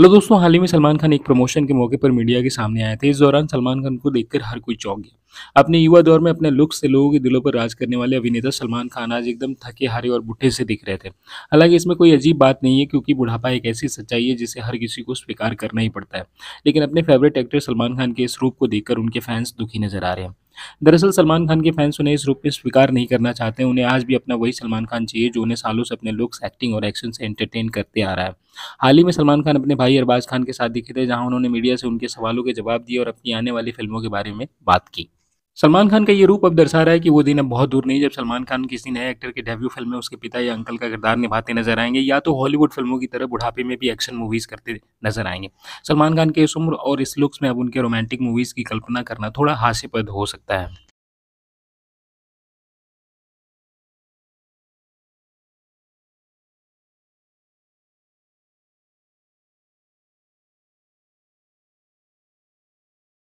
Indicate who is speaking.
Speaker 1: लो दोस्तों हाल ही में सलमान खान एक प्रमोशन के मौके पर मीडिया के सामने आए थे इस दौरान सलमान खान को देखकर हर कोई चौंक गया अपने युवा दौर में अपने लुक से लोगों के दिलों पर राज करने वाले अभिनेता सलमान खान आज एकदम थके हारे और बुढ़े से दिख रहे थे हालांकि इसमें कोई अजीब बात नहीं है क्योंकि बुढ़ापा एक ऐसी सच्चाई है जिसे हर किसी को स्वीकार करना ही पड़ता है लेकिन अपने फेवरेट एक्टर सलमान खान के इस रूप को देखकर उनके फैंस दुखी नजर आ रहे हैं दरअसल सलमान खान के फैंस उन्हें इस रूप में स्वीकार नहीं करना चाहते उन्हें आज भी अपना वही सलमान खान चाहिए जो उन्हें सालों से अपने लुक्स एक्टिंग और एक्शन से एंटरटेन करते आ रहा है हाल ही में सलमान खान अपने भाई अरबाज खान के साथ दिखे थे जहां उन्होंने मीडिया से उनके सवालों के जवाब दिए और अपनी आने वाली फिल्मों के बारे में बात की सलमान खान का ये रूप अब दर्शा रहा है कि वो दिन अब बहुत दूर नहीं जब सलमान खान किसी नए एक्टर के डेब्यू फिल्म में उसके पिता या अंकल का किरदार निभाते नजर आएंगे या तो हॉलीवुड फिल्मों की तरह बुढ़ापे में भी एक्शन मूवीज करते नजर आएंगे सलमान खान के इस उम्र और इस लुक्स में अब उनके रोमांटिक मूवीज की कल्पना करना थोड़ा
Speaker 2: हास्यपद हो सकता है